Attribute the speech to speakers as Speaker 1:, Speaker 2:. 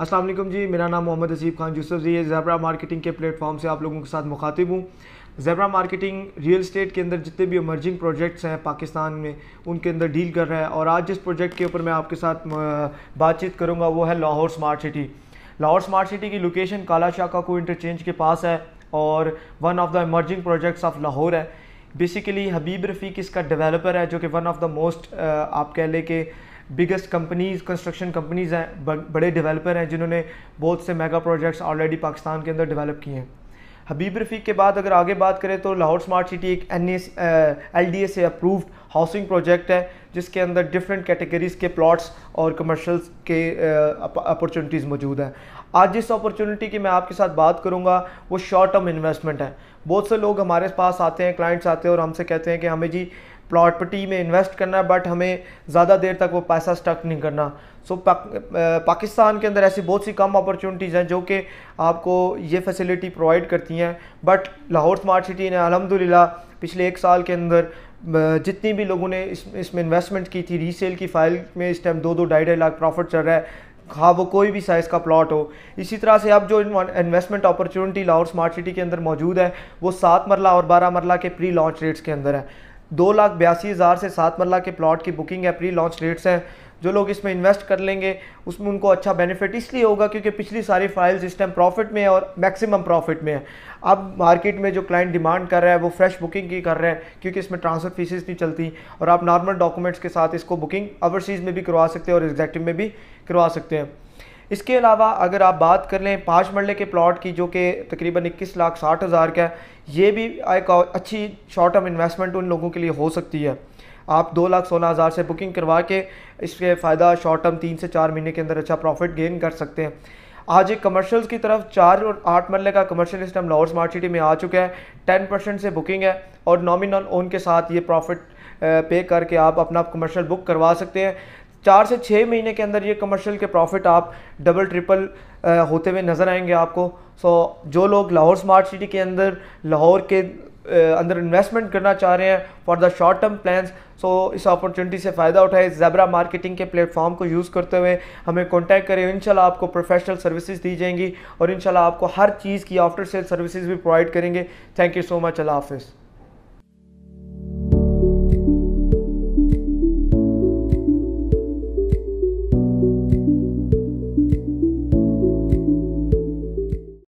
Speaker 1: असलम जी मेरा नाम मोहम्मद असीब खान यूसुफ जी जैबरा मार्केटिंग के प्लेटफॉर्म से आप लोगों के साथ मुखातिब हूँ जैबरा मार्केटिंग रियल स्टेट के अंदर जितने भी इमर्जिंग प्रोजेक्ट्स हैं पाकिस्तान में उनके अंदर डील कर रहा है और आज जिस प्रोजेक्ट के ऊपर मैं आपके साथ बातचीत करूँगा वो है Lahore smart city Lahore smart city की लोकेशन काला शाखा को इंटरचेंज के पास है और one of the emerging projects of Lahore है बेसिकली हबीब रफ़ीक इसका डेवलपर है जो कि वन ऑफ द मोस्ट आप कह लें कि बिगेस्ट कंपनीज कंस्ट्रक्शन कंपनीज हैं बड़े डेवलपर हैं जिन्होंने बहुत से मेगा प्रोजेक्ट्स ऑलरेडी पाकिस्तान के अंदर डेवलप किए हैं हबीब रफ़ीक के बाद अगर आगे बात करें तो लाहौर स्मार्ट सिटी एक N S L D A से अप्रूव्ड हाउसिंग प्रोजेक्ट है जिसके अंदर डिफरेंट कैटेगरीज के प्लॉट्स और कमर्शल्स के अपॉर्चुनिटीज़ मौजूद हैं आज जिस अपॉर्चुनिटी की मैं आपके साथ बात करूंगा वो शॉर्ट टर्म इन्वेस्टमेंट है बहुत से लोग हमारे पास आते हैं क्लाइंट्स आते हैं और हमसे कहते हैं कि हमें जी प्रॉपर्टी में इन्वेस्ट करना है बट हमें ज़्यादा देर तक वो पैसा स्टक नहीं करना सो so, पाक, पाकिस्तान के अंदर ऐसी बहुत सी कम अपॉर्चुनिटीज़ हैं जो कि आपको ये फैसिलिटी प्रोवाइड करती हैं बट लाहौर स्मार्ट सिटी ने अलहमदिल्ला पिछले एक साल के अंदर जितनी भी लोगों ने इस इसमें इन्वेस्टमेंट की थी रीसेल की फाइल में इस टाइम दो दो ढाई ढाई लाख प्रॉफिट चल रहा है हाँ वो कोई भी साइज़ का प्लॉट हो इसी तरह से अब जो investment opportunity Lahore smart city के अंदर मौजूद है वो सात मरला और बारह मरला के प्री लॉन्च रेट्स के अंदर है दो लाख बयासी हज़ार से सात मरला के प्लॉट की बुकिंग है प्री लॉन्च रेट्स हैं जो लोग इसमें इन्वेस्ट कर लेंगे उसमें उनको अच्छा बेनिफिट इसलिए होगा क्योंकि पिछली सारी फाइल्स इस टाइम प्रॉफिट में है और मैक्सिमम प्रॉफिट में है अब मार्केट में जो क्लाइंट डिमांड कर रहा है वो फ्रेश बुकिंग की कर रहे हैं क्योंकि इसमें ट्रांसफ़र फीसिस नहीं चलती और आप नॉर्मल डॉक्यूमेंट्स के साथ इसको बुकिंग ओवरसीज़ में भी करवा सकते हैं और एग्जैक्टिव में भी करवा सकते हैं इसके अलावा अगर आप बात कर लें पाँच मरले के प्लॉट की जो कि तकरीबन इक्कीस लाख साठ हज़ार का है ये भी एक अच्छी शॉर्ट टर्म इन्वेस्टमेंट उन लोगों के लिए हो सकती है आप दो लाख सोलह हज़ार से बुकिंग करवा के इसके फ़ायदा शॉर्ट टर्म तीन से चार महीने के अंदर अच्छा प्रॉफिट गेन कर सकते हैं आज एक कमर्शल्स की तरफ चार और आठ मरले का कमर्शियल इस टाइम लाहौर स्मार्ट सिटी में आ चुका है टेन परसेंट से बुकिंग है और नॉमिनल ओन के साथ ये प्रॉफिट पे करके आप अपना कमर्शियल बुक करवा सकते हैं चार से छः महीने के अंदर ये कमर्शियल के प्रॉफिट आप डबल ट्रिपल होते हुए नज़र आएंगे आपको सो so, जो लोग लाहौर स्मार्ट सिटी के अंदर लाहौर के अंदर इन्वेस्टमेंट करना चाह रहे हैं for the short term plans so इस अपॉर्चुनिटी से फ़ायदा उठाए जैबरा मार्केटिंग के प्लेटफॉर्म को यूज़ करते हुए हमें कॉन्टैक्ट करें इंशाल्लाह आपको प्रोफेशनल सर्विसेज दी जाएंगी और इंशाल्लाह आपको हर चीज़ की आफ्टर सेल सर्विसेज भी प्रोवाइड करेंगे थैंक यू सो मच अल्लाह हाफिज़